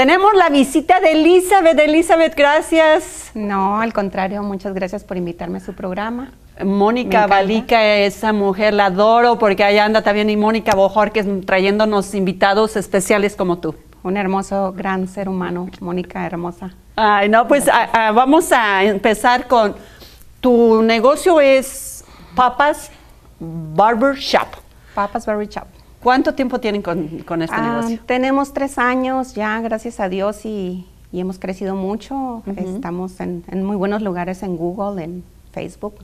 Tenemos la visita de Elizabeth. Elizabeth, gracias. No, al contrario, muchas gracias por invitarme a su programa. Mónica Balica, esa mujer la adoro porque ahí anda también y Mónica Bojorquez trayéndonos invitados especiales como tú. Un hermoso, gran ser humano, Mónica hermosa. Ay, no, pues vamos a empezar con tu negocio es Papas Barber Shop. Papas Barber Shop. ¿Cuánto tiempo tienen con, con este ah, negocio? Tenemos tres años ya, gracias a Dios, y, y hemos crecido mucho. Estamos en, en, muy buenos lugares en Google, en Facebook.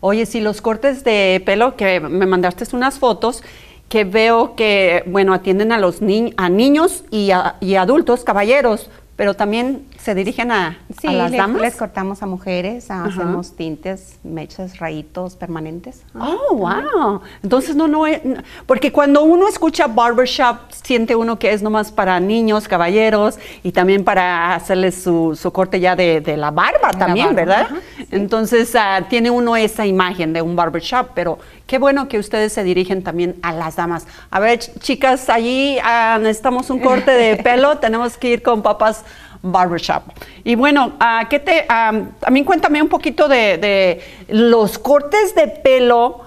Oye, si los cortes de pelo que me mandaste unas fotos que veo que, bueno, atienden a los a niños y y adultos, caballeros, pero también se dirigen a, las damas. les cortamos a mujeres, hacemos tintes, mechas, rayitos permanentes. Ah. Oh, wow. Entonces no, eh, no, porque cuando uno escucha barbershop, siente uno que es nomás para niños, caballeros y también para hacerles su, corte ya de, la barba también, ¿verdad? Entonces ah, tiene uno esa imagen de un barbershop, pero qué bueno que ustedes se dirigen también a las damas. A ver, chicas, allí ah, necesitamos un corte de pelo, tenemos que ir con papás. Barbershop. Y bueno, ¿a ¿qué te, también cuéntame un poquito de, de los cortes de pelo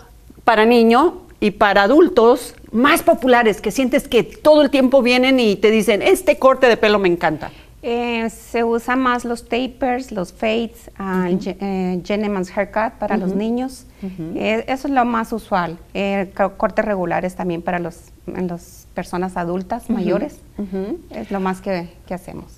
para niño y para adultos más populares que sientes que todo el tiempo vienen y te dicen, este corte de pelo me encanta. Eh, se usa más los tapers, los fades, uh ah, -huh. Eh, haircut para los niños. Eh, eso es lo más usual. cortes regulares también para los, las personas adultas mayores. Es lo más que, que hacemos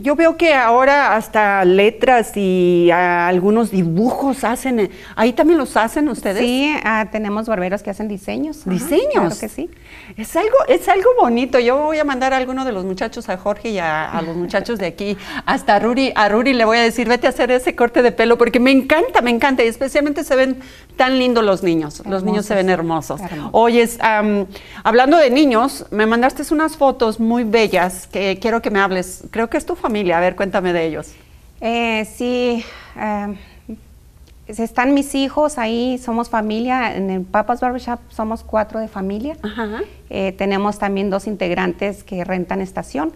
yo veo que ahora hasta letras y ah, algunos dibujos hacen. ¿Ahí también los hacen ustedes? Sí, ah, tenemos barberos que hacen diseños. ¿Diseños? claro que sí. Es algo, es algo bonito. Yo voy a mandar a alguno de los muchachos, a Jorge y a, los muchachos de aquí, hasta a Ruri. A Ruri le voy a decir, vete a hacer ese corte de pelo porque me encanta, me encanta. Y especialmente se ven tan lindos los niños. los niños se ven hermosos. Oyes, Oye, hablando de niños, me mandaste unas fotos muy bellas que quiero que me hables. Creo que es tu familia a ver, cuéntame de ellos. Eh, sí, eh, están mis hijos ahí, somos familia, en el Papa's Barbershop somos cuatro de familia. Eh, tenemos también dos integrantes que rentan estación,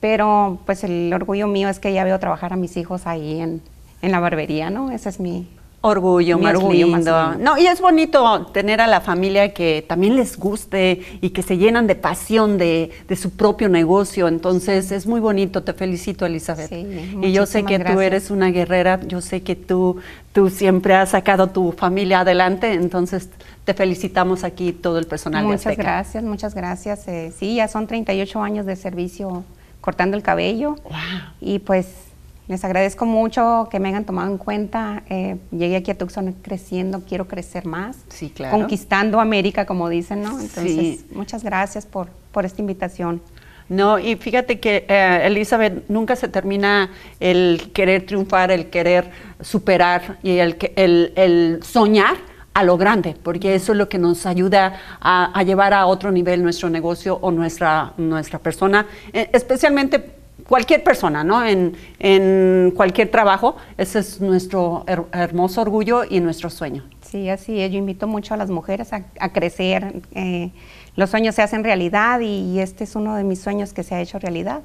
pero pues el orgullo mío es que ya veo trabajar a mis hijos ahí en, en la barbería, ¿no? Ese es mi, orgullo, más orgullo, No, y es bonito tener a la familia que también les guste y que se llenan de pasión de, de su propio negocio. Entonces, es muy bonito. Te felicito, Elizabeth. y yo sé que tú eres una guerrera, yo sé que tú, tú siempre has sacado tu familia adelante, entonces te felicitamos aquí todo el personal muchas gracias, muchas gracias. Eh, sí, ya son 38 años de servicio cortando el cabello. Y pues les agradezco mucho que me hayan tomado en cuenta. Eh, llegué aquí a Tucson creciendo, quiero crecer más. Sí, claro. Conquistando América, como dicen, ¿no? Entonces, muchas gracias por, por esta invitación. No, y fíjate que eh, Elizabeth nunca se termina el querer triunfar, el querer superar y el, el soñar a lo grande, porque eso es lo que nos ayuda a, llevar a otro nivel nuestro negocio o nuestra, nuestra persona, eh, especialmente cualquier persona, ¿no? En, en, cualquier trabajo. Ese es nuestro hermoso orgullo y nuestro sueño. Sí, así es. Yo invito mucho a las mujeres a, a crecer. Eh, los sueños se hacen realidad y, este es uno de mis sueños que se ha hecho realidad.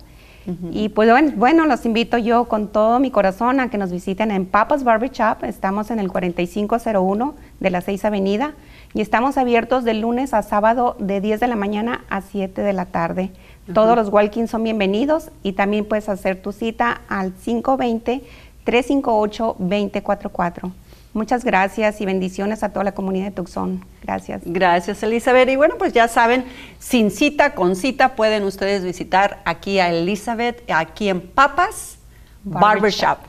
Y pues bueno, los invito yo con todo mi corazón a que nos visiten en Papa's Barber Shop. Estamos en el 4501 de la 6 Avenida. Y estamos abiertos de lunes a sábado de 10 de la mañana a 7 de la tarde. Todos los walk son bienvenidos y también puedes hacer tu cita al 520-358-2044. Muchas gracias y bendiciones a toda la comunidad de Tucson. Gracias. Gracias, Elizabeth. Y bueno, pues ya saben, sin cita, con cita, pueden ustedes visitar aquí a Elizabeth, aquí en Papas Barbershop.